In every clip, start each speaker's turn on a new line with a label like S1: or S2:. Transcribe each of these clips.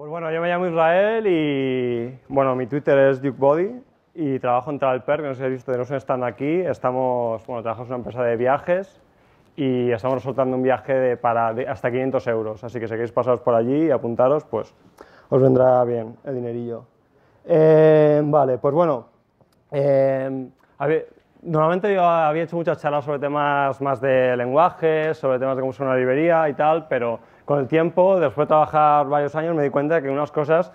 S1: Pues bueno, yo me llamo Israel y bueno, mi Twitter es DukeBody y trabajo en Travelper, que no sé si habéis visto, tenemos un stand aquí. Estamos, bueno, trabajamos en una empresa de viajes y estamos soltando un viaje de, para, hasta 500 euros. Así que si queréis pasaros por allí y apuntaros, pues os vendrá bien el dinerillo. Eh, vale, pues bueno, eh, normalmente yo había hecho muchas charlas sobre temas más de lenguaje, sobre temas de cómo es una librería y tal, pero con el tiempo, después de trabajar varios años, me di cuenta de que unas cosas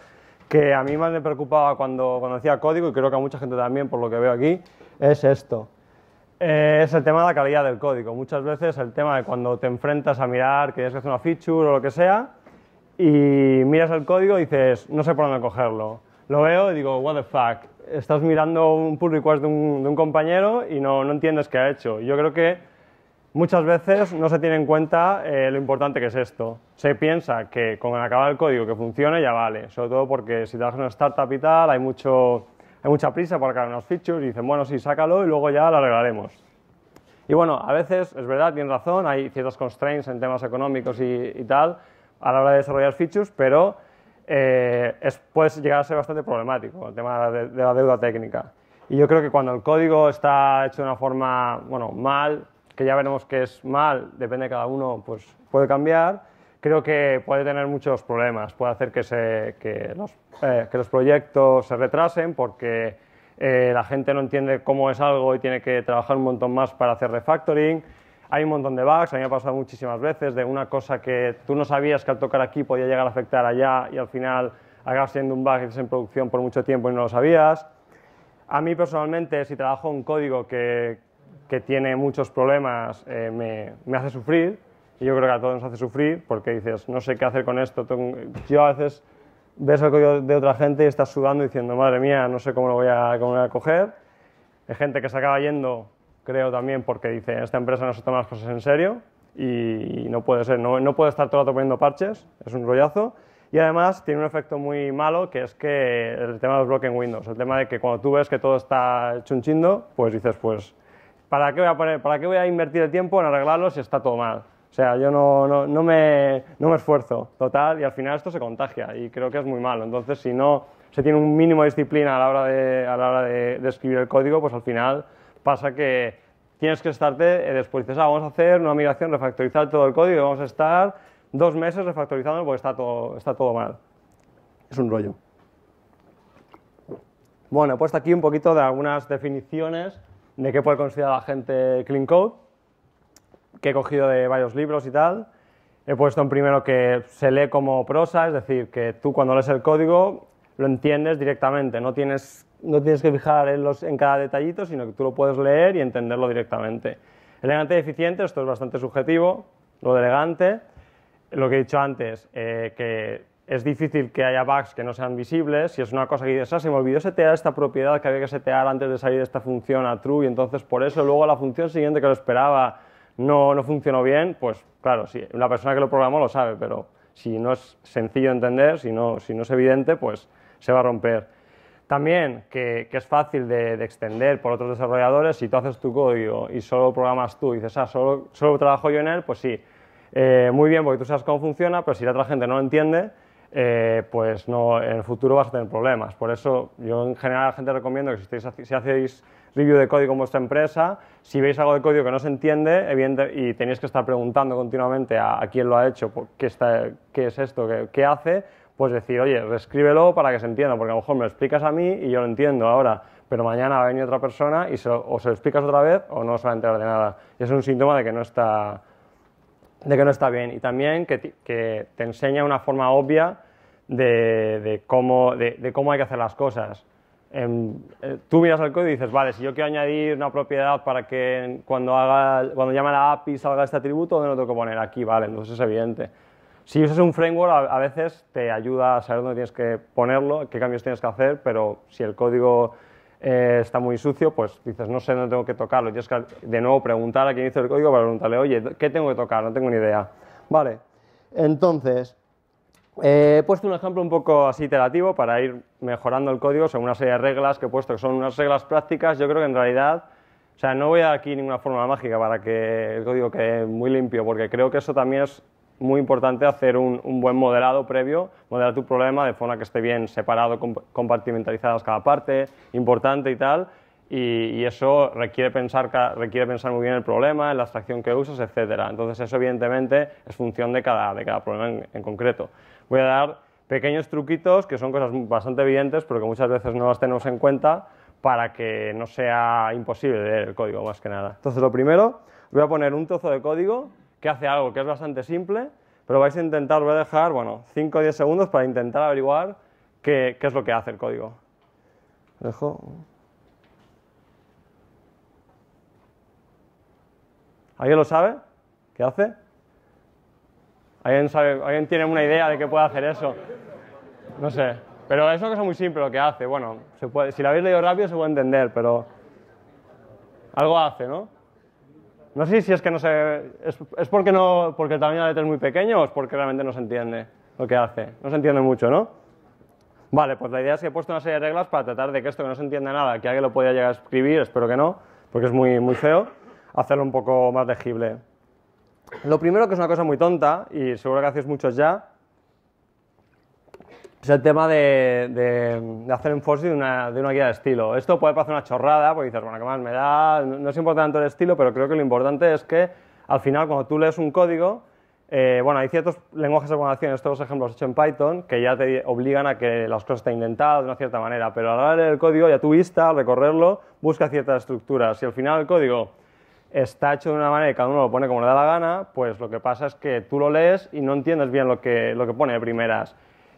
S1: que a mí más me preocupaba cuando, conocía hacía código, y creo que a mucha gente también, por lo que veo aquí, es esto. Eh, es el tema de la calidad del código. Muchas veces el tema de cuando te enfrentas a mirar que tienes que hacer una feature o lo que sea, y miras el código y dices, no sé por dónde cogerlo. Lo veo y digo, what the fuck, estás mirando un pull request de un, compañero y no, no entiendes qué ha hecho. Yo creo que Muchas veces no se tiene en cuenta eh, lo importante que es esto. Se piensa que con acabar el código que funcione ya vale, sobre todo porque si trabajas en una startup y tal, hay, mucho, hay mucha prisa para acabar unos features y dicen, bueno, sí, sácalo y luego ya lo arreglaremos. Y bueno, a veces, es verdad, tienes razón, hay ciertos constraints en temas económicos y, tal a la hora de desarrollar features, pero eh, puede llegar a ser bastante problemático el tema de, la deuda técnica. Y yo creo que cuando el código está hecho de una forma, bueno, mal, que ya veremos que es mal, depende de cada uno, pues puede cambiar, creo que puede tener muchos problemas, puede hacer que, se, que, los, eh, que los proyectos se retrasen porque eh, la gente no entiende cómo es algo y tiene que trabajar un montón más para hacer refactoring. Hay un montón de bugs, a mí me ha pasado muchísimas veces, de una cosa que tú no sabías que al tocar aquí podía llegar a afectar allá y al final acabas siendo un bug en producción por mucho tiempo y no lo sabías. A mí personalmente, si trabajo un código que, que tiene muchos problemas eh, me, me, hace sufrir, y yo creo que a todos nos hace sufrir, porque dices, no sé qué hacer con esto. Yo a veces ves el de otra gente y estás sudando diciendo, madre mía, no sé cómo lo voy a, cómo lo voy a coger. Hay gente que se acaba yendo, creo también, porque dice, esta empresa no se toma las cosas en serio y no puede ser, no, no puede estar todo el rato poniendo parches, es un rollazo. Y además tiene un efecto muy malo, que es que el tema de los bloques en Windows, el tema de que cuando tú ves que todo está chunchindo, pues dices, pues ¿para qué voy a, invertir el tiempo en arreglarlo si está todo mal? O sea, yo no, me, esfuerzo, total, y al final esto se contagia y creo que es muy malo. Entonces, si no se tiene un mínimo de disciplina a la hora de, escribir el código, pues al final pasa que tienes que estarte eh, después. Dices, ah, vamos a hacer una migración, refactorizar todo el código y vamos a estar dos meses refactorizando porque está todo, está todo mal. Es un rollo. Bueno, he puesto aquí un poquito de algunas definiciones de qué puede considerar la gente Clean Code, que he cogido de varios libros y tal. He puesto en primero que se lee como prosa, es decir, que tú cuando lees el código lo entiendes directamente, no tienes, no tienes que fijar en, los, en cada detallito, sino que tú lo puedes leer y entenderlo directamente. Elegante y eficiente, esto es bastante subjetivo, lo de elegante, lo que he dicho antes, eh, que es difícil que haya bugs que no sean visibles. Si es una cosa que dices, ah, se me olvidó setear esta propiedad que había que setear antes de salir de esta función a true, y entonces por eso luego la función siguiente que lo esperaba no, no funcionó bien, pues claro, si la persona que lo programó lo sabe, pero si no es sencillo entender, si no, es evidente, pues se va a romper. También que, es fácil de, extender por otros desarrolladores, si tú haces tu código y solo programas tú y dices, ah, solo, solo trabajo yo en él, pues sí, eh, muy bien porque tú sabes cómo funciona, pero si la otra gente no lo entiende, eh, pues no, en el futuro vas a tener problemas. Por eso yo en general a la gente recomiendo que si, hacéis review de código en vuestra empresa, si veis algo de código que no se entiende y tenéis que estar preguntando continuamente a, quién lo ha hecho, qué, es esto, qué, hace, pues decir, oye, reescríbelo para que se entienda, porque a lo mejor me lo explicas a mí y yo lo entiendo ahora, pero mañana va a venir otra persona y o se lo explicas otra vez o no se va a enterar de nada. es un síntoma de que no está de que no está bien y también que, que te enseña una forma obvia de, de cómo, de, cómo hay que hacer las cosas. Eh, tú miras el código y dices, vale, si yo quiero añadir una propiedad para que cuando, haga, cuando llame a la API salga este atributo, ¿dónde lo tengo que poner? Aquí, vale, entonces es evidente. Si usas un framework, a veces te ayuda a saber dónde tienes que ponerlo, qué cambios tienes que hacer, pero si el código eh, está muy sucio, pues dices, no sé no tengo que tocarlo. Tienes que de nuevo preguntar a quien hizo el código para preguntarle, oye, ¿qué tengo que tocar? No tengo ni idea. Vale, entonces, eh, he puesto un ejemplo un poco así iterativo para ir mejorando el código según una serie de reglas que he puesto, que son unas reglas prácticas. Yo creo que en realidad, o sea, no voy a aquí ninguna fórmula mágica para que el código quede muy limpio, porque creo que eso también es muy importante hacer un, buen modelado previo, modelar tu problema de forma que esté bien separado, compartimentalizada, cada parte, importante y tal, y, eso requiere pensar, requiere pensar muy bien el problema, en la abstracción que usas, etc. Entonces eso evidentemente es función de cada, de cada problema en, en concreto. Voy a dar pequeños truquitos que son cosas bastante evidentes, pero que muchas veces no las tenemos en cuenta para que no sea imposible leer el código, más que nada. Entonces lo primero, voy a poner un trozo de código que hace algo que es bastante simple, pero vais a intentar, voy a dejar, bueno, 5 o 10 segundos para intentar averiguar qué, es lo que hace el código. ¿Alguien lo sabe? ¿Qué hace? ¿Alguien, tiene una idea de qué puede hacer eso? No sé. Pero es una cosa muy simple lo que hace. Bueno, si la habéis leído rápido se puede entender, pero algo hace, ¿no? No sé si es que no se... Es, porque, no, porque el tamaño de la letra es muy pequeño o es porque realmente no se entiende lo que hace. No se entiende mucho, ¿no? Vale, pues la idea es que he puesto una serie de reglas para tratar de que esto que no se entienda nada, que alguien lo pueda llegar a escribir, espero que no, porque es muy, muy feo, hacerlo un poco más legible. Lo primero, que es una cosa muy tonta, y seguro que hacéis muchos ya, es el tema de, hacer un de una, de una guía de estilo. Esto puede pasar una chorrada, porque dices, bueno, ¿qué más me da? No es importante el estilo, pero creo que lo importante es que al final cuando tú lees un código, eh, bueno, hay ciertos lenguajes de programación, estos ejemplos hechos en Python, que ya te obligan a que las cosas estén indentadas de una cierta manera, pero al leer el código, ya tu vista, al recorrerlo, busca ciertas estructuras. Si al final el código está hecho de una manera y cada uno lo pone como le da la gana, pues lo que pasa es que tú lo lees y no entiendes bien lo que, lo que pone de primeras.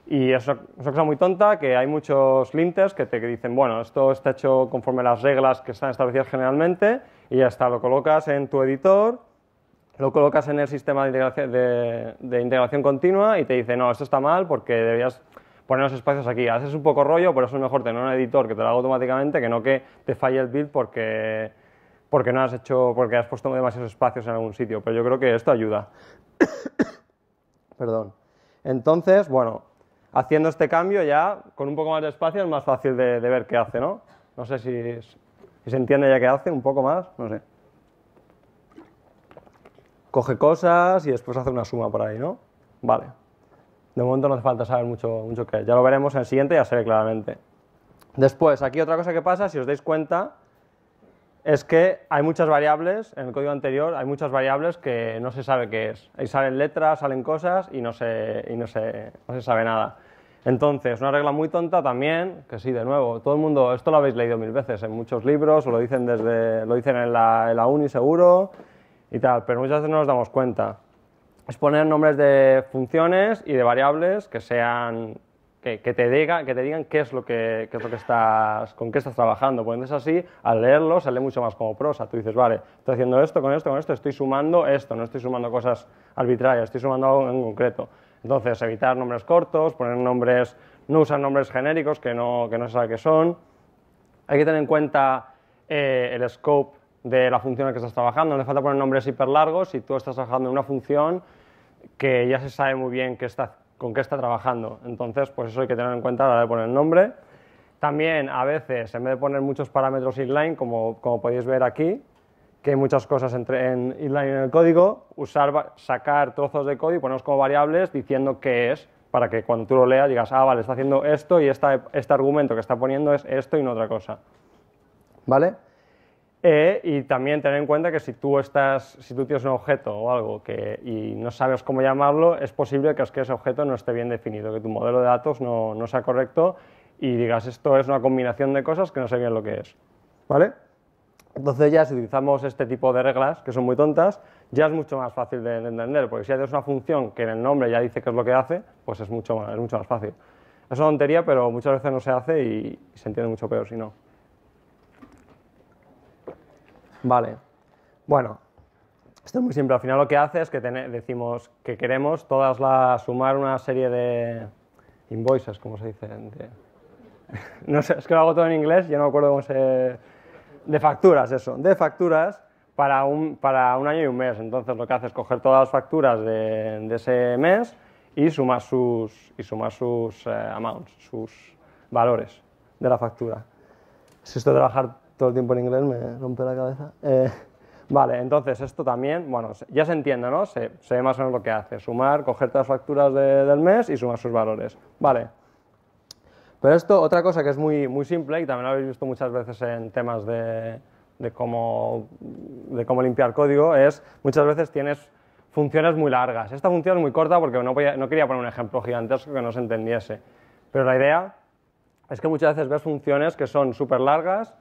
S1: Y es una, cosa muy tonta que hay muchos linters que te dicen, bueno, esto está hecho conforme a las reglas que están establecidas generalmente y ya está, lo colocas en tu editor, lo colocas en el sistema de integración, de, integración continua y te dice, no, esto está mal porque deberías poner los espacios aquí. Haces un poco rollo, por eso es mejor tener un editor que te lo haga automáticamente que no que te falle el build porque, porque no has hecho, porque has puesto demasiados espacios en algún sitio. Pero yo creo que esto ayuda. Perdón. Entonces, bueno, haciendo este cambio ya con un poco más de espacio es más fácil de, ver qué hace, ¿no? No sé si, se entiende ya qué hace, un poco más, no sé. Coge cosas y después hace una suma por ahí, ¿no? Vale. De momento no hace falta saber mucho, mucho qué. Ya lo veremos en el siguiente, ya se ve claramente. Después, aquí otra cosa que pasa, si os dais cuenta, es que hay muchas variables, en el código anterior hay muchas variables que no se sabe qué es. Ahí salen letras, salen cosas y no se, y no se sabe nada. Entonces, una regla muy tonta también, que sí, de nuevo, todo el mundo, esto lo habéis leído mil veces en muchos libros, o lo dicen, desde, lo dicen en, la, uni seguro y tal, pero muchas veces no nos damos cuenta. Es poner nombres de funciones y de variables que sean que, te que te digan qué es lo que, estás, con qué estás trabajando. Pues es así, al leerlo, sale mucho más como prosa. Tú dices, vale, estoy haciendo esto, con esto, con esto, estoy sumando esto, no estoy sumando cosas arbitrarias, estoy sumando algo en concreto. Entonces, evitar nombres cortos, poner nombres, no usar nombres genéricos que no, que no se sabe qué son. Hay que tener en cuenta eh, el scope de la función en la que estás trabajando. No hace falta poner nombres hiper largos si tú estás trabajando en una función que ya se sabe muy bien con qué está trabajando. Entonces, pues eso hay que tener en cuenta a la hora de poner el nombre. También, a veces, en vez de poner muchos parámetros inline, como, como podéis ver aquí, que hay muchas cosas entre, en inline en el código, usar, sacar trozos de código y ponerlos como variables diciendo qué es, para que cuando tú lo leas digas, ah, vale, está haciendo esto y este argumento que está poniendo es esto y no otra cosa. ¿Vale? E, y también tener en cuenta que si tú, estás, si tú tienes un objeto o algo que, y no sabes cómo llamarlo, es posible que, es que ese objeto no esté bien definido, que tu modelo de datos no, no sea correcto y digas, esto es una combinación de cosas que no sé bien lo que es. ¿Vale? Entonces ya si utilizamos este tipo de reglas, que son muy tontas, ya es mucho más fácil de entender, porque si tienes una función que en el nombre ya dice qué es lo que hace, pues es mucho más, es mucho más fácil. Es una tontería, pero muchas veces no se hace y se entiende mucho peor si no. Vale. Bueno, esto es muy simple. Al final lo que hace es que decimos que queremos todas las sumar una serie de invoices, como se dice. no sé, es que lo hago todo en inglés, yo no me acuerdo cómo se de facturas, eso, de facturas para un, para un año y un mes. Entonces lo que hace es coger todas las facturas de, ese mes y sumar sus, y sus eh, amounts, sus valores de la factura. Si esto de trabajar todo el tiempo en inglés me rompe la cabeza. Eh, vale, entonces esto también, bueno, ya se entiende, ¿no? Se, ve más o menos lo que hace, sumar, coger todas las facturas del mes y sumar sus valores. Vale. Pero esto, otra cosa que es muy, muy simple y también lo habéis visto muchas veces en temas de, cómo, limpiar código, es muchas veces tienes funciones muy largas. Esta función es muy corta porque no, no quería poner un ejemplo gigantesco que no se entendiese. Pero la idea es que muchas veces ves funciones que son súper largas,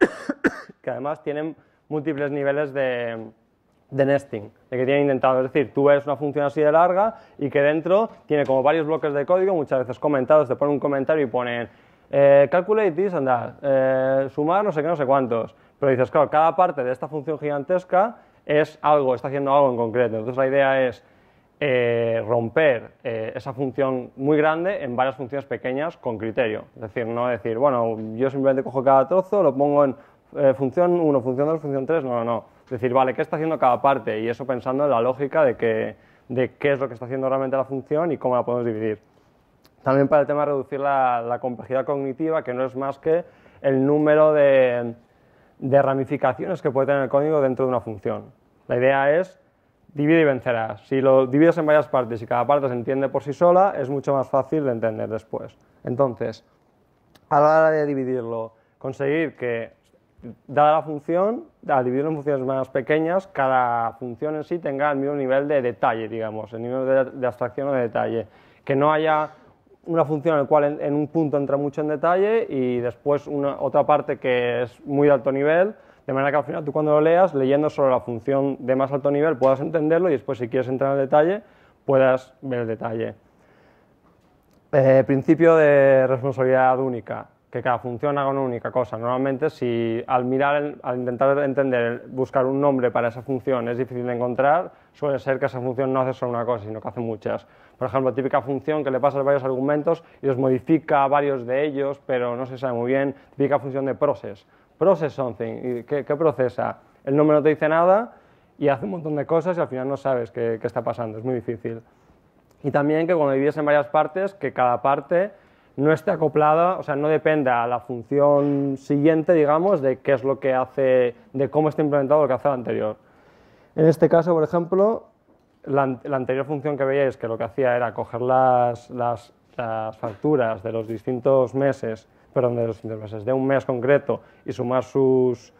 S1: que además tienen múltiples niveles de, de nesting, de que tienen intentado. Es decir, tú ves una función así de larga y que dentro tiene como varios bloques de código, muchas veces comentados, te ponen un comentario y ponen eh, calculate this and eh, sumar no sé qué, no sé cuántos. Pero dices, claro, cada parte de esta función gigantesca es algo, está haciendo algo en concreto. Entonces la idea es eh, romper esa función muy grande en varias funciones pequeñas con criterio. Es decir, no decir, bueno, yo simplemente cojo cada trozo, lo pongo en eh, función 1, función 2, función 3, no, no, no. Decir, vale, ¿qué está haciendo cada parte? Y eso pensando en la lógica de, que, de qué es lo que está haciendo realmente la función y cómo la podemos dividir. También para el tema de reducir la, complejidad cognitiva, que no es más que el número de, de ramificaciones que puede tener el código dentro de una función. La idea es divide y vencerás. Si lo divides en varias partes y cada parte se entiende por sí sola, es mucho más fácil de entender después. Entonces, a la hora de dividirlo, conseguir que dada la función, al dividirlo en funciones más pequeñas, cada función en sí tenga el mismo nivel de detalle, digamos, el nivel de, abstracción o de detalle. Que no haya una función en la cual en, un punto entra mucho en detalle y después otra parte que es muy de alto nivel, de manera que al final tú cuando lo leas, leyendo solo la función de más alto nivel, puedas entenderlo y después si quieres entrar en detalle, puedas ver el detalle. Eh, principio de responsabilidad única que cada función haga una única cosa. Normalmente, si al mirar, al intentar entender, buscar un nombre para esa función es difícil de encontrar, suele ser que esa función no hace solo una cosa, sino que hace muchas. Por ejemplo, típica función que le pasas varios argumentos y los modifica varios de ellos, pero no se sabe muy bien. Típica función de process. Process something. ¿Y qué, procesa? El nombre no te dice nada y hace un montón de cosas y al final no sabes qué, qué está pasando. Es muy difícil. Y también que cuando divides en varias partes, que cada parte no esté acoplada, o sea, no dependa a la función siguiente, digamos, de qué es lo que hace, de cómo está implementado lo que hace la anterior. En este caso, por ejemplo, la, anterior función que veíais que lo que hacía era coger las, facturas de los distintos meses, perdón, de los distintos meses, de un mes concreto y sumar sus,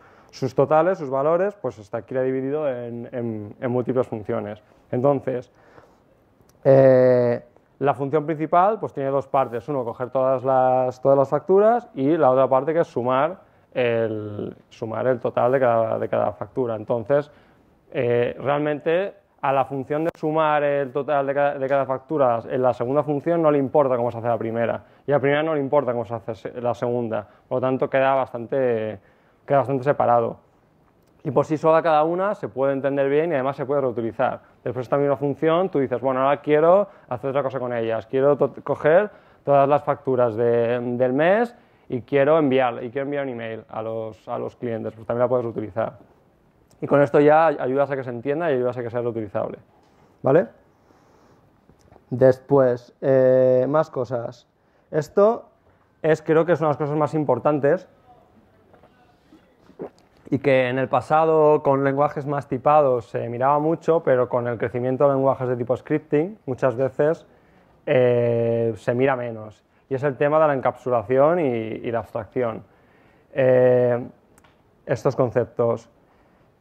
S1: totales, sus valores, pues está aquí dividido en, en múltiples funciones. Entonces, eh, la función principal pues tiene dos partes, uno coger todas las, todas las facturas y la otra parte que es sumar el, sumar el total de cada, factura. Entonces, eh, realmente a la función de sumar el total de cada, factura, en la segunda función no le importa cómo se hace la primera, y a la primera no le importa cómo se hace la segunda, por lo tanto queda bastante, queda bastante separado. Y por sí sola cada una se puede entender bien y además se puede reutilizar después esta misma función, tú dices, bueno, ahora quiero hacer otra cosa con ellas, quiero coger todas las facturas del mes y quiero enviar, y quiero enviar un email a los, clientes, pues también la puedes utilizar. Y con esto ya ayudas a que se entienda y ayudas a que sea reutilizable. ¿Vale? Después, eh, más cosas. Esto es, creo que es una de las cosas más importantes y que en el pasado con lenguajes más tipados se miraba mucho, pero con el crecimiento de lenguajes de tipo scripting muchas veces eh, se mira menos. Y es el tema de la encapsulación y, la abstracción. Eh, estos conceptos.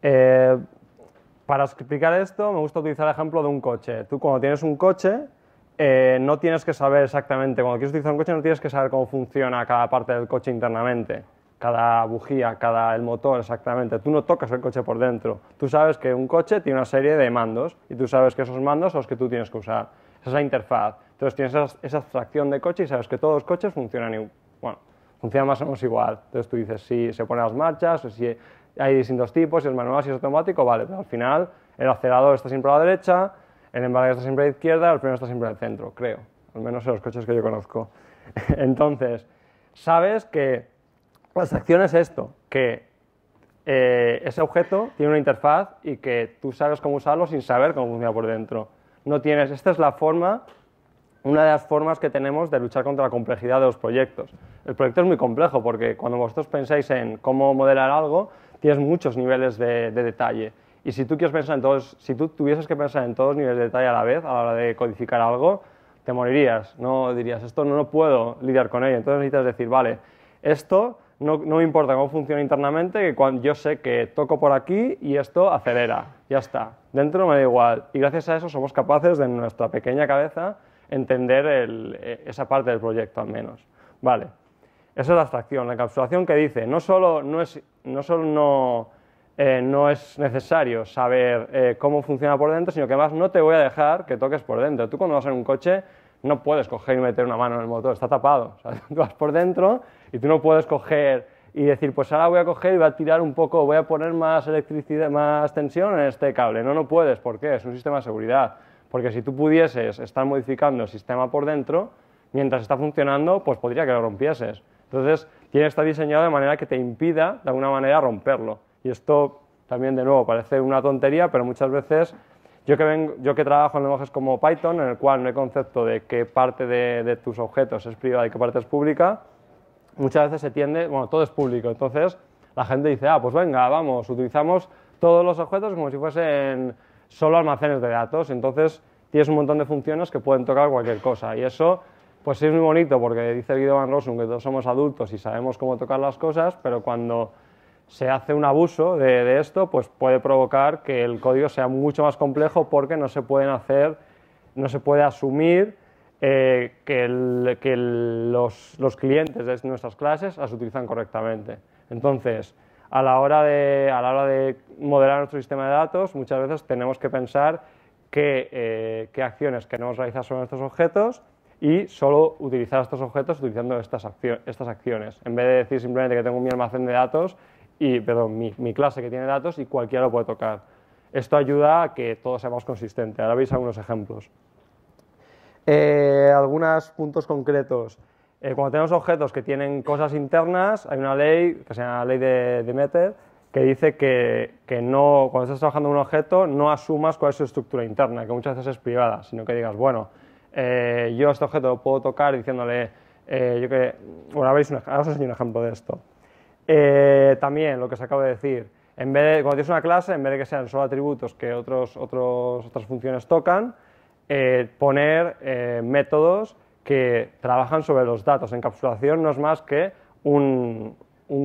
S1: Eh, para explicar esto me gusta utilizar el ejemplo de un coche. Tú cuando tienes un coche no tienes que saber exactamente, cuando quieres utilizar un coche no tienes que saber cómo funciona cada parte del coche internamente cada bujía, cada el motor exactamente. Tú no tocas el coche por dentro. Tú sabes que un coche tiene una serie de mandos y tú sabes que esos mandos son los que tú tienes que usar. Esa es la interfaz. Entonces tienes esa, abstracción de coche y sabes que todos los coches funcionan igual. bueno, funcionan más o menos igual. Entonces tú dices si se ponen las marchas, si hay distintos tipos, si es manual, si es automático, vale, pero al final el acelerador está siempre a la derecha, el embrague está siempre a la izquierda, el freno está siempre al centro, creo. Al menos en los coches que yo conozco. Entonces, sabes que las acciones es esto, que eh, ese objeto tiene una interfaz y que tú sabes cómo usarlo sin saber cómo funciona por dentro. No tienes, esta es la forma, una de las formas que tenemos de luchar contra la complejidad de los proyectos. El proyecto es muy complejo porque cuando vosotros pensáis en cómo modelar algo, tienes muchos niveles de, detalle. Y si tú quieres pensar en todos, si tú tuvieses que pensar en todos los niveles de detalle a la vez a la hora de codificar algo, te morirías, no dirías, esto no, no puedo lidiar con ello. Entonces necesitas decir, vale, esto no, me importa cómo funciona internamente, que cuando yo sé que toco por aquí y esto acelera, ya está. Dentro me da igual. Y gracias a eso somos capaces de nuestra pequeña cabeza entender eh, esa parte del proyecto al menos. Vale, esa es la abstracción, la encapsulación que dice, no solo no es, no eh, es necesario saber eh, cómo funciona por dentro, sino que más no te voy a dejar que toques por dentro. Tú cuando vas en un coche no puedes coger y meter una mano en el motor, está tapado. vas por dentro y tú no puedes coger y decir, pues ahora voy a coger y voy a tirar un poco, voy a poner más electricidad, más tensión en este cable. No, no puedes. ¿Por qué? Es un sistema de seguridad. Porque si tú pudieses estar modificando el sistema por dentro, mientras está funcionando, pues podría que lo rompieses. Entonces, tiene que estar diseñado de manera que te impida, de alguna manera, romperlo. Y esto también, de nuevo, parece una tontería, pero muchas veces yo que, vengo, yo que trabajo en lenguajes como Python, en el cual no hay concepto de qué parte de, de tus objetos es privada y qué parte es pública, muchas veces se tiende, bueno, todo es público, entonces la gente dice, ah, pues venga, vamos, utilizamos todos los objetos como si fuesen solo almacenes de datos, entonces tienes un montón de funciones que pueden tocar cualquier cosa y eso pues es muy bonito porque dice Guido Van Rossum que todos somos adultos y sabemos cómo tocar las cosas, pero cuando se hace un abuso de, de, esto, pues puede provocar que el código sea mucho más complejo porque no se pueden hacer, no se puede asumir eh, que, los, clientes de nuestras clases las utilizan correctamente. Entonces, a la, hora de, modelar nuestro sistema de datos, muchas veces tenemos que pensar eh, qué, acciones queremos realizar sobre estos objetos y solo utilizar estos objetos utilizando estas, acciones, en vez de decir simplemente que tengo mi almacén de datos y, perdón, mi, mi clase que tiene datos y cualquiera lo puede tocar. Esto ayuda a que todo sea más consistente. Ahora veis algunos ejemplos. Eh, algunos puntos concretos. Eh, cuando tenemos objetos que tienen cosas internas, hay una ley, que se llama la ley de Demeter, que dice que, que, no, cuando estás trabajando en un objeto no asumas cuál es su estructura interna, que muchas veces es privada, sino que digas, bueno, eh, yo este objeto lo puedo tocar diciéndole, eh, yo que, bueno, ahora un, os enseño un ejemplo de esto. también lo que os acabo de decir, en vez cuando tienes una clase, en vez de que sean solo atributos que otros, otros, otras funciones tocan, eh, poner eh, métodos que trabajan sobre los datos. Encapsulación no es más que un,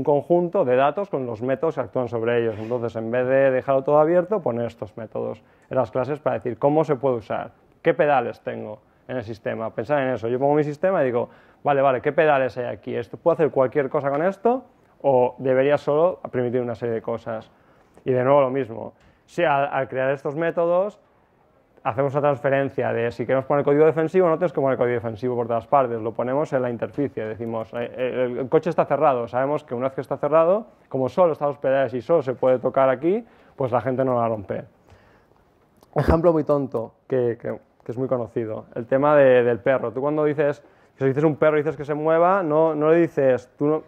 S1: conjunto de datos con los métodos que actúan sobre ellos. Entonces, en vez de dejarlo todo abierto, poner estos métodos en las clases para decir cómo se puede usar, qué pedales tengo en el sistema. Pensar en eso. Yo pongo mi sistema y digo, vale, vale, ¿qué pedales hay aquí? ¿Esto puedo hacer cualquier cosa con esto? ¿O debería solo permitir una serie de cosas? Y de nuevo lo mismo. Si al crear estos métodos hacemos la transferencia de si queremos poner código defensivo, no tienes que poner código defensivo por todas partes, lo ponemos en la interficie, decimos, eh, eh, el, coche está cerrado, sabemos que una vez que está cerrado, como solo está los pedales y solo se puede tocar aquí, pues la gente no la rompe. Ejemplo muy tonto, que, es muy conocido, el tema del perro. Tú cuando dices, si dices un perro y dices que se mueva, no, no le dices, tú no,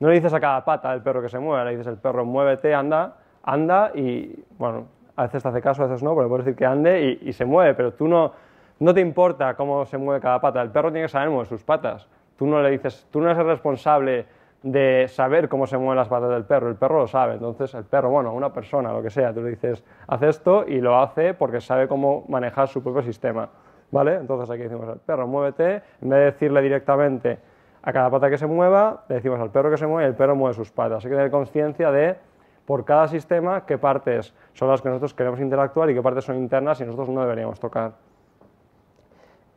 S1: no le dices a cada pata del perro que se mueva, le dices el perro muévete, anda, anda y, bueno, a veces te hace caso, a veces no, pero puedes decir que ande y, se mueve, pero tú no, no te importa cómo se mueve cada pata, el perro tiene que saber mover sus patas, tú no le dices, tú no eres el responsable de saber cómo se mueven las patas del perro, el perro lo sabe, entonces el perro, bueno, una persona, lo que sea, tú le dices, haz esto y lo hace porque sabe cómo manejar su propio sistema, ¿vale? Entonces aquí decimos al perro, muévete, en vez de decirle directamente a cada pata que se mueva, le decimos al perro que se mueve y el perro mueve sus patas, hay que tener conciencia de por cada sistema qué partes son las que nosotros queremos interactuar y qué partes son internas y nosotros no deberíamos tocar.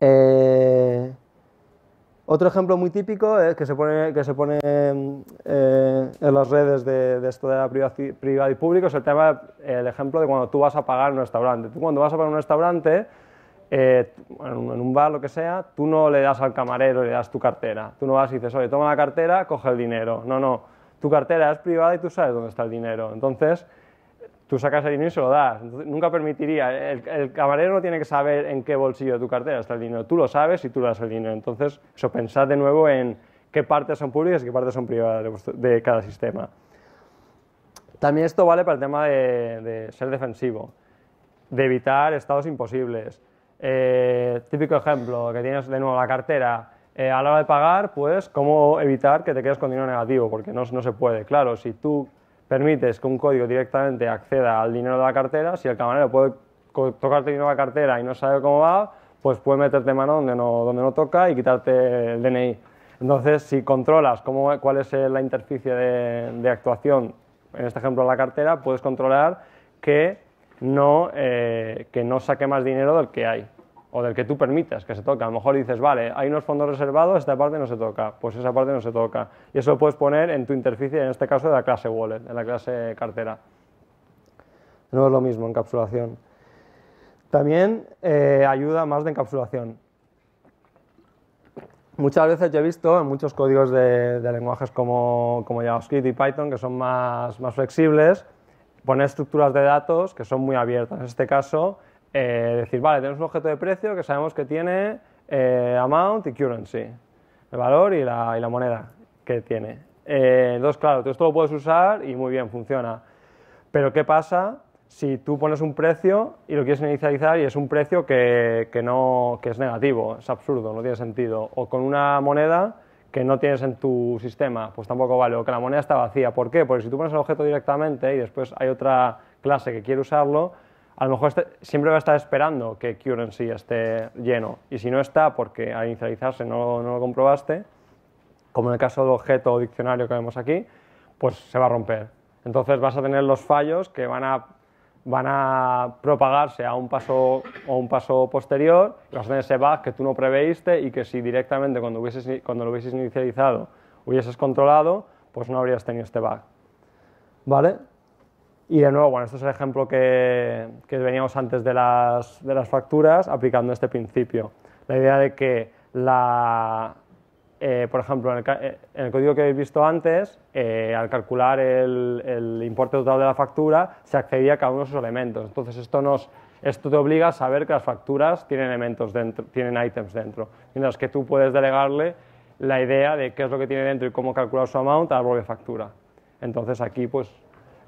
S1: Eh, otro ejemplo muy típico es que se pone, que se pone eh, en las redes de, esto de la privada y público es el el ejemplo de cuando tú vas a pagar en un restaurante. Tú cuando vas a pagar eh, en un restaurante, en un bar, lo que sea, tú no le das al camarero, le das tu cartera. Tú no vas y dices, oye, toma la cartera, coge el dinero. No, no tu cartera es privada y tú sabes dónde está el dinero. Entonces, tú sacas el dinero y se lo das. nunca permitiría, el, caballero camarero no tiene que saber en qué bolsillo de tu cartera está el dinero. Tú lo sabes y tú le das el dinero. Entonces, eso, pensad de nuevo en qué partes son públicas y qué partes son privadas de, cada sistema. También esto vale para el tema de, ser defensivo, de evitar estados imposibles. Eh, típico ejemplo, que tienes de nuevo la cartera, eh, a la hora de pagar, pues cómo evitar que te quedes con dinero negativo, porque no, se puede. Claro, si tú permites que un código directamente acceda al dinero de la cartera, si el camarero puede tocarte dinero de la cartera y no sabe cómo va, pues puede meterte mano donde no, toca y quitarte el DNI. Entonces, si controlas cuál es eh, la interficie de, actuación, en este ejemplo la cartera, puedes controlar que eh, que no saque más dinero del que hay o del que tú permitas que se toque. A lo mejor dices, vale, hay unos fondos reservados, esta parte no se toca, pues esa parte no se toca. Y eso lo puedes poner en tu interficie, en este caso de la clase wallet, en la clase cartera. No es lo mismo, encapsulación. También eh, ayuda más de encapsulación. Muchas veces yo he visto en muchos códigos de, lenguajes como, JavaScript y Python, que son más, más flexibles, poner estructuras de datos que son muy abiertas. En este caso, eh, decir, vale, tenemos un objeto de precio que sabemos que tiene eh, amount y currency, el valor y la, moneda que tiene. Eh, entonces, claro, tú esto lo puedes usar y muy bien, funciona. Pero ¿qué pasa si tú pones un precio y lo quieres inicializar y es un precio que, no, que es negativo? Es absurdo, no tiene sentido. O con una moneda que no tienes en tu sistema, pues tampoco vale, o que la moneda está vacía. ¿Por qué? Porque si tú pones el objeto directamente y después hay otra clase que quiere usarlo, a lo mejor este, siempre va a estar esperando que currency esté lleno y si no está porque al inicializarse no, lo comprobaste, como en el caso del objeto o diccionario que vemos aquí, pues se va a romper. Entonces vas a tener los fallos que van a, propagarse a un paso o un paso posterior, vas a tener ese bug que tú no preveíste y que si directamente cuando, cuando lo hubieses inicializado hubieses controlado, pues no habrías tenido este bug. ¿Vale? Y de nuevo, bueno, este es el ejemplo que, veníamos antes de las, facturas aplicando este principio. La idea de que, la, eh, por ejemplo, eh, en el, código que habéis visto antes, eh, al calcular el, importe total de la factura, se accedía a cada uno de sus elementos. Entonces, esto, nos, esto te obliga a saber que las facturas tienen elementos dentro, tienen items dentro, mientras que tú puedes delegarle la idea de qué es lo que tiene dentro y cómo calcular su amount a la propia factura. Entonces, aquí, pues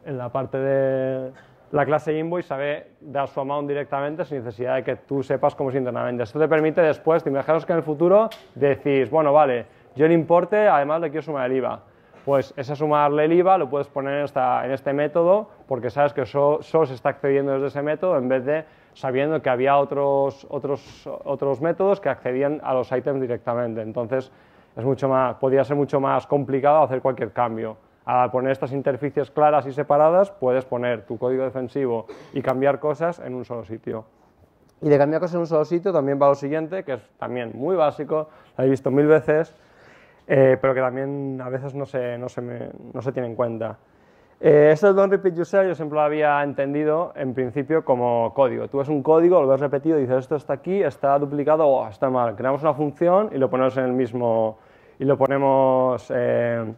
S1: en la parte de la clase invoice sabe dar su amount directamente sin necesidad de que tú sepas cómo es internamente. Esto te permite después, te imaginas que en el futuro decís, bueno, vale, yo el importe, además le quiero sumar el IVA. Pues ese sumarle el IVA lo puedes poner en, este método porque sabes que solo, está accediendo desde ese método en vez de sabiendo que había otros, otros, otros métodos que accedían a los items directamente. Entonces, es mucho más, podría ser mucho más complicado hacer cualquier cambio. Al poner estas interficies claras y separadas, puedes poner tu código defensivo y cambiar cosas en un solo sitio. Y de cambiar cosas en un solo sitio también va lo siguiente, que es también muy básico, lo he visto mil veces, eh, pero que también a veces no se, tiene en cuenta. Eh, esto es don't repeat user yo siempre lo había entendido en principio como código. Tú ves un código, lo ves repetido, dices esto está aquí, está duplicado o está mal. Creamos una función y lo ponemos en el mismo y lo ponemos eh,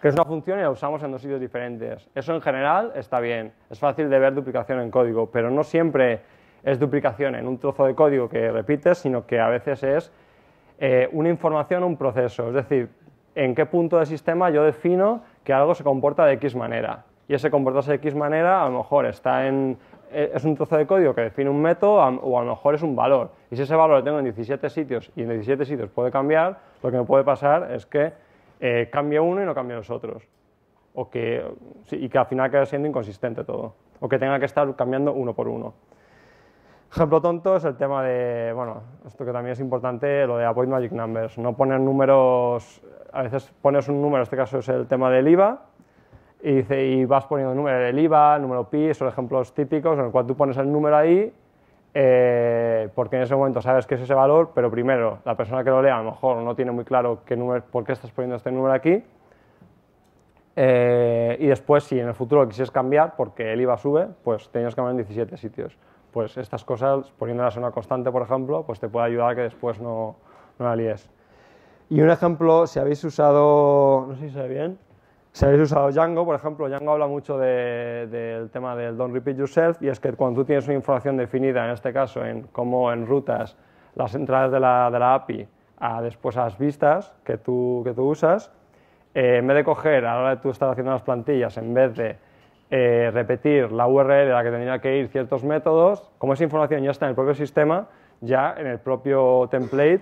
S1: que es una función y la usamos en dos sitios diferentes. Eso en general está bien, es fácil de ver duplicación en código, pero no siempre es duplicación en un trozo de código que repites, sino que a veces es eh, una información o un proceso. Es decir, en qué punto del sistema yo defino que algo se comporta de X manera. Y ese comportarse de X manera a lo mejor está en, eh, es un trozo de código que define un método o a lo mejor es un valor. Y si ese valor lo tengo en 17 sitios y en 17 sitios puede cambiar, lo que me puede pasar es que eh, cambia uno y no cambia los otros. O que, y que al final queda siendo inconsistente todo. O que tenga que estar cambiando uno por uno. Ejemplo tonto es el tema de, bueno, esto que también es importante, lo de avoid magic numbers. No poner números, a veces pones un número, en este caso es el tema del IVA, y, dice, y vas poniendo el número del IVA, el número pi, son ejemplos típicos en el cual tú pones el número ahí eh, porque en ese momento sabes que es ese valor, pero primero la persona que lo lea a lo mejor no tiene muy claro qué número, por qué estás poniendo este número aquí, eh, y después si en el futuro lo quisieras cambiar, porque el IVA sube, pues tenías que cambiar en 17 sitios. Pues estas cosas, poniéndolas en una constante, por ejemplo, pues te puede ayudar a que después no, no la líes. Y un ejemplo, si habéis usado, no sé si se ve bien, si habéis usado Django, por ejemplo, Django habla mucho del tema del don't repeat yourself y es que cuando tú tienes una información definida, en este caso, en cómo en rutas las entradas de la, API a después a las vistas que tú, usas, eh, en vez de coger, a la hora de tú estar haciendo las plantillas, en vez de eh, repetir la URL a la que tendría que ir ciertos métodos, como esa información ya está en el propio sistema, ya en el propio template,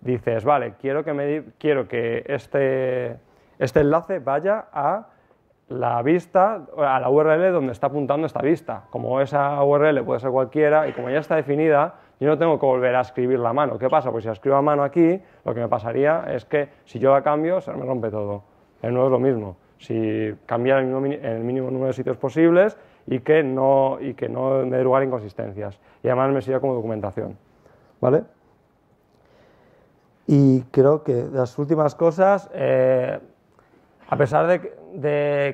S1: dices, vale, quiero que, quiero que este este enlace vaya a la vista, a la URL donde está apuntando esta vista. Como esa URL puede ser cualquiera y como ya está definida, yo no tengo que volver a escribir la mano. ¿Qué pasa? Pues si escribo a mano aquí, lo que me pasaría es que si yo la cambio, se me rompe todo. El no es lo mismo. Si cambiar el, el mínimo, número de sitios posibles y que no, y que no me dé lugar a inconsistencias. Y además me sirve como documentación. ¿Vale? Y creo que las últimas cosas... Eh, a pesar de,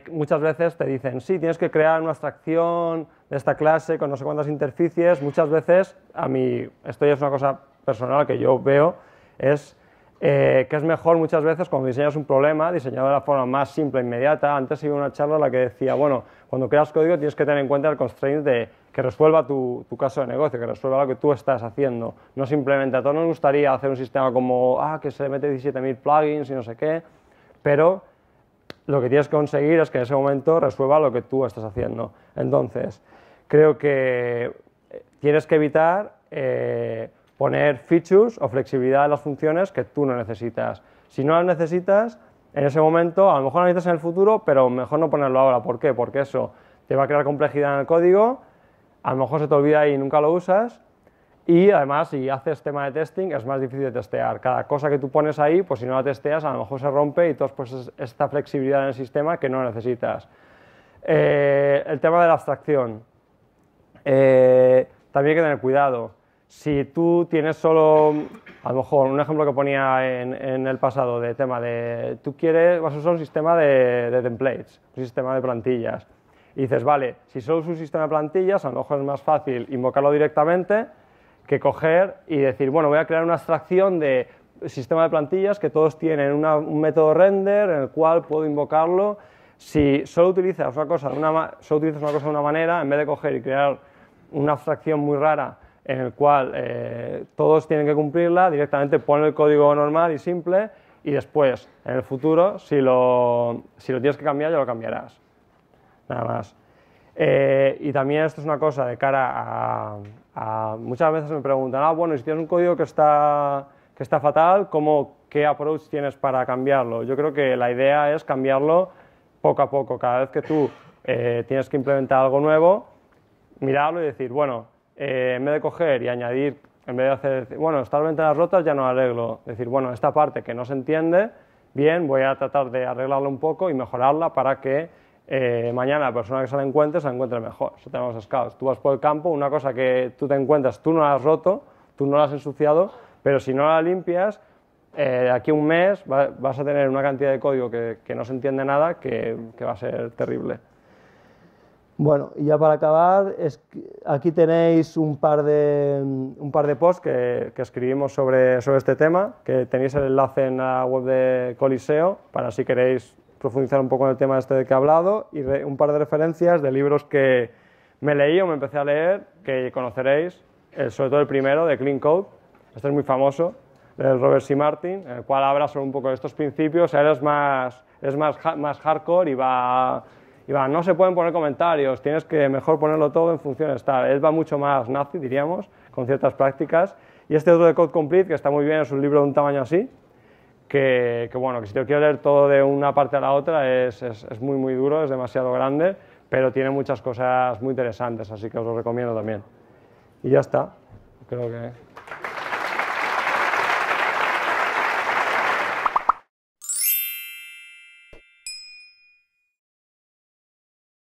S1: que muchas veces te dicen, sí, tienes que crear una abstracción de esta clase con no sé cuántas interficies, muchas veces, a mí, esto ya es una cosa personal que yo veo, es eh, que es mejor muchas veces cuando diseñas un problema, diseñado de la forma más simple e inmediata. Antes iba una charla en la que decía, bueno, cuando creas código tienes que tener en cuenta el constraint de que resuelva tu, tu caso de negocio, que resuelva lo que tú estás haciendo. No simplemente, a todos nos gustaría hacer un sistema como, ah, que se le mete 17.000 plugins y no sé qué, pero lo que tienes que conseguir es que en ese momento resuelva lo que tú estás haciendo. Entonces, creo que eh, tienes que evitar eh, poner features o flexibilidad en las funciones que tú no necesitas. Si no las necesitas, en ese momento, a lo mejor las necesitas en el futuro, pero mejor no ponerlo ahora. ¿Por qué? Porque eso te va a crear complejidad en el código, a lo mejor se te olvida y nunca lo usas, y además, si haces tema de testing, es más difícil de testear. Cada cosa que tú pones ahí, pues si no la testeas, a lo mejor se rompe y todos pues esta flexibilidad en el sistema que no necesitas. Eh, el tema de la abstracción. Eh, también hay que tener cuidado. Si tú tienes solo, a lo mejor, un ejemplo que ponía en, el pasado de tema de, tú quieres, vas a usar un sistema de, de templates, un sistema de plantillas. Y dices, vale, si solo usas un sistema de plantillas, a lo mejor es más fácil invocarlo directamente que coger y decir, bueno, voy a crear una abstracción de sistema de plantillas que todos tienen un método render en el cual puedo invocarlo. Si solo utilizas una cosa, una, solo una cosa de una manera, en vez de coger y crear una abstracción muy rara en el cual eh, todos tienen que cumplirla, directamente pon el código normal y simple y después, en el futuro, si lo, si lo tienes que cambiar, ya lo cambiarás. Nada más. Eh, y también esto es una cosa de cara a, Ah, muchas veces me preguntan, ah, bueno, si tienes un código que está, fatal, ¿cómo, ¿qué approach tienes para cambiarlo? Yo creo que la idea es cambiarlo poco a poco. Cada vez que tú eh, tienes que implementar algo nuevo, mirarlo y decir, bueno, eh, en vez de coger y añadir, en vez de hacer, bueno, estas ventanas rotas ya no arreglo. Decir, bueno, esta parte que no se entiende, bien, voy a tratar de arreglarlo un poco y mejorarla para que eh, mañana la persona que se la encuentre se la encuentre mejor. si tenemos scouts. Tú vas por el campo, una cosa que tú te encuentras, tú no la has roto, tú no la has ensuciado, pero si no la limpias, eh, aquí un mes vas a tener una cantidad de código que, no se entiende nada que, va a ser terrible. Bueno, y ya para acabar, aquí tenéis un par de, un par de posts que, escribimos sobre, sobre este tema, que tenéis el enlace en la web de Coliseo para si queréis profundizar un poco en el tema este de que he hablado y un par de referencias de libros que me leí o me empecé a leer, que conoceréis, eh, sobre todo el primero, de Clean Code, este es muy famoso, de Robert C. Martin, en el cual habla sobre un poco de estos principios, él es más, es más, más hardcore y va, y va, no se pueden poner comentarios, tienes que mejor ponerlo todo en función estar, él va mucho más nazi, diríamos, con ciertas prácticas, y este otro de Code Complete, que está muy bien, es un libro de un tamaño así, que, bueno, que si te quiero leer todo de una parte a la otra es, es, muy muy duro, es demasiado grande, pero tiene muchas cosas muy interesantes, así que os lo recomiendo también. Y ya está, creo que...